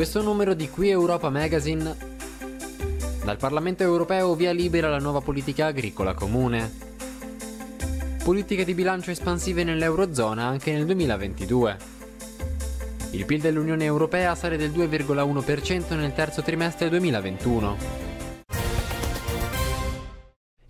questo numero di Qui Europa Magazine. Dal Parlamento europeo via libera la nuova politica agricola comune. Politiche di bilancio espansive nell'Eurozona anche nel 2022. Il PIL dell'Unione Europea sale del 2,1% nel terzo trimestre 2021.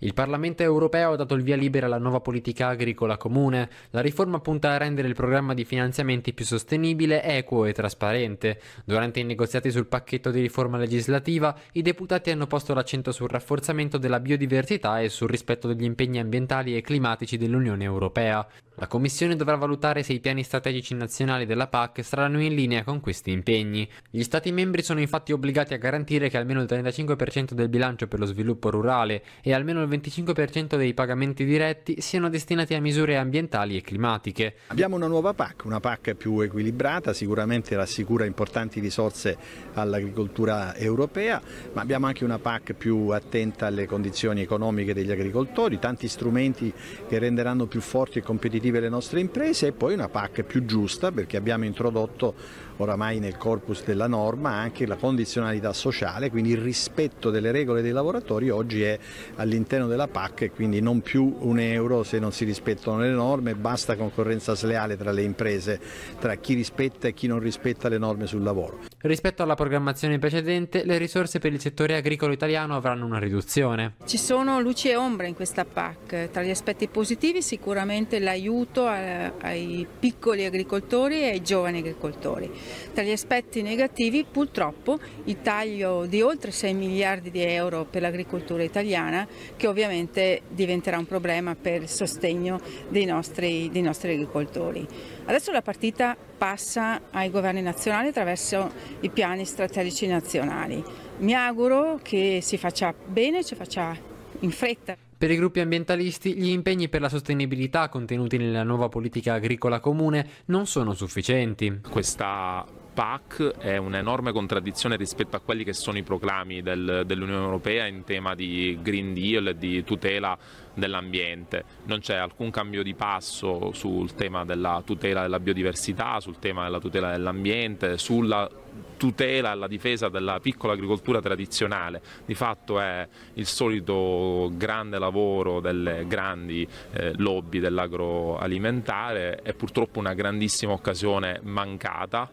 Il Parlamento europeo ha dato il via libera alla nuova politica agricola comune. La riforma punta a rendere il programma di finanziamenti più sostenibile, equo e trasparente. Durante i negoziati sul pacchetto di riforma legislativa, i deputati hanno posto l'accento sul rafforzamento della biodiversità e sul rispetto degli impegni ambientali e climatici dell'Unione europea. La Commissione dovrà valutare se i piani strategici nazionali della PAC saranno in linea con questi impegni. Gli Stati membri sono infatti obbligati a garantire che almeno il 35% del bilancio per lo sviluppo rurale e almeno il 25% dei pagamenti diretti siano destinati a misure ambientali e climatiche. Abbiamo una nuova PAC, una PAC più equilibrata, sicuramente rassicura importanti risorse all'agricoltura europea, ma abbiamo anche una PAC più attenta alle condizioni economiche degli agricoltori, tanti strumenti che renderanno più forti e competitivi competitive le nostre imprese e poi una PAC più giusta perché abbiamo introdotto oramai nel corpus della norma anche la condizionalità sociale, quindi il rispetto delle regole dei lavoratori oggi è all'interno della PAC e quindi non più un euro se non si rispettano le norme, basta concorrenza sleale tra le imprese, tra chi rispetta e chi non rispetta le norme sul lavoro. Rispetto alla programmazione precedente, le risorse per il settore agricolo italiano avranno una riduzione. Ci sono luci e ombre in questa PAC. Tra gli aspetti positivi sicuramente l'aiuto ai piccoli agricoltori e ai giovani agricoltori. Tra gli aspetti negativi purtroppo il taglio di oltre 6 miliardi di euro per l'agricoltura italiana che ovviamente diventerà un problema per il sostegno dei nostri, dei nostri agricoltori. Adesso la partita passa ai governi nazionali attraverso i piani strategici nazionali. Mi auguro che si faccia bene, ci faccia in fretta. Per i gruppi ambientalisti gli impegni per la sostenibilità contenuti nella nuova politica agricola comune non sono sufficienti. Questa PAC è un'enorme contraddizione rispetto a quelli che sono i proclami del, dell'Unione Europea in tema di Green Deal e di tutela dell'ambiente. Non c'è alcun cambio di passo sul tema della tutela della biodiversità, sul tema della tutela dell'ambiente, sulla tutela e la difesa della piccola agricoltura tradizionale. Di fatto è il solito grande lavoro delle grandi eh, lobby dell'agroalimentare, è purtroppo una grandissima occasione mancata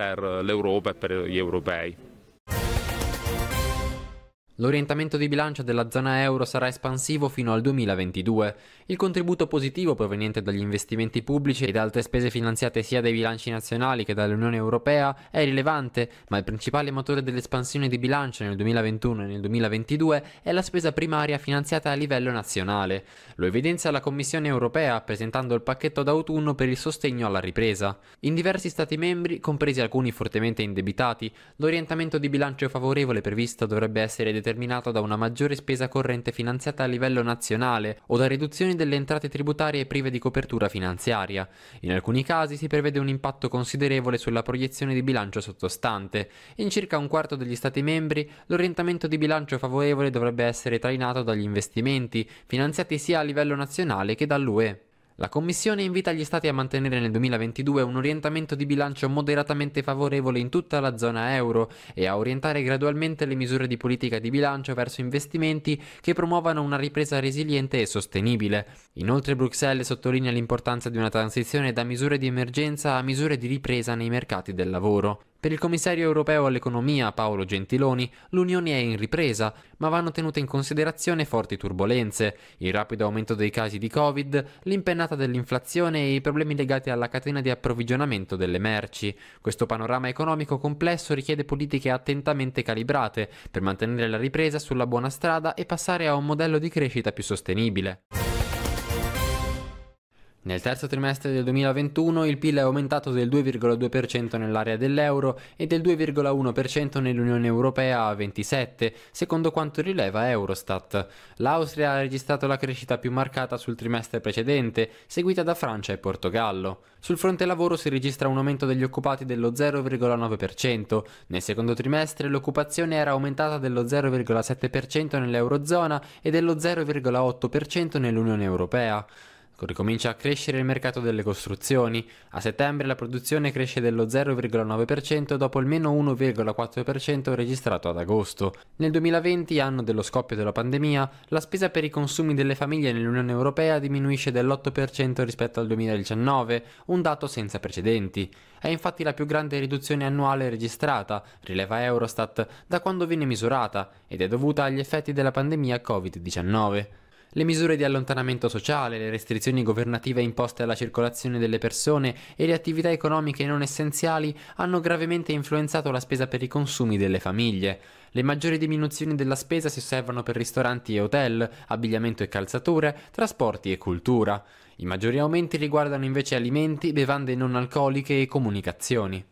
per l'Europa e per gli europei. L'orientamento di bilancio della zona euro sarà espansivo fino al 2022. Il contributo positivo proveniente dagli investimenti pubblici e da altre spese finanziate sia dai bilanci nazionali che dall'Unione Europea è rilevante, ma il principale motore dell'espansione di bilancio nel 2021 e nel 2022 è la spesa primaria finanziata a livello nazionale. Lo evidenzia la Commissione Europea presentando il pacchetto d'autunno per il sostegno alla ripresa. In diversi Stati membri, compresi alcuni fortemente indebitati, l'orientamento di bilancio favorevole previsto dovrebbe essere determinato determinato da una maggiore spesa corrente finanziata a livello nazionale o da riduzioni delle entrate tributarie prive di copertura finanziaria. In alcuni casi si prevede un impatto considerevole sulla proiezione di bilancio sottostante. In circa un quarto degli Stati membri l'orientamento di bilancio favorevole dovrebbe essere trainato dagli investimenti, finanziati sia a livello nazionale che dall'UE. La Commissione invita gli Stati a mantenere nel 2022 un orientamento di bilancio moderatamente favorevole in tutta la zona euro e a orientare gradualmente le misure di politica di bilancio verso investimenti che promuovano una ripresa resiliente e sostenibile. Inoltre Bruxelles sottolinea l'importanza di una transizione da misure di emergenza a misure di ripresa nei mercati del lavoro. Per il commissario europeo all'economia Paolo Gentiloni, l'Unione è in ripresa, ma vanno tenute in considerazione forti turbulenze, il rapido aumento dei casi di Covid, l'impennata dell'inflazione e i problemi legati alla catena di approvvigionamento delle merci. Questo panorama economico complesso richiede politiche attentamente calibrate per mantenere la ripresa sulla buona strada e passare a un modello di crescita più sostenibile. Nel terzo trimestre del 2021 il PIL è aumentato del 2,2% nell'area dell'euro e del 2,1% nell'Unione Europea a 27, secondo quanto rileva Eurostat. L'Austria ha registrato la crescita più marcata sul trimestre precedente, seguita da Francia e Portogallo. Sul fronte lavoro si registra un aumento degli occupati dello 0,9%. Nel secondo trimestre l'occupazione era aumentata dello 0,7% nell'Eurozona e dello 0,8% nell'Unione Europea. Ecco, ricomincia a crescere il mercato delle costruzioni. A settembre la produzione cresce dello 0,9% dopo il meno 1,4% registrato ad agosto. Nel 2020, anno dello scoppio della pandemia, la spesa per i consumi delle famiglie nell'Unione Europea diminuisce dell'8% rispetto al 2019, un dato senza precedenti. È infatti la più grande riduzione annuale registrata, rileva Eurostat, da quando viene misurata ed è dovuta agli effetti della pandemia Covid-19. Le misure di allontanamento sociale, le restrizioni governative imposte alla circolazione delle persone e le attività economiche non essenziali hanno gravemente influenzato la spesa per i consumi delle famiglie. Le maggiori diminuzioni della spesa si osservano per ristoranti e hotel, abbigliamento e calzature, trasporti e cultura. I maggiori aumenti riguardano invece alimenti, bevande non alcoliche e comunicazioni.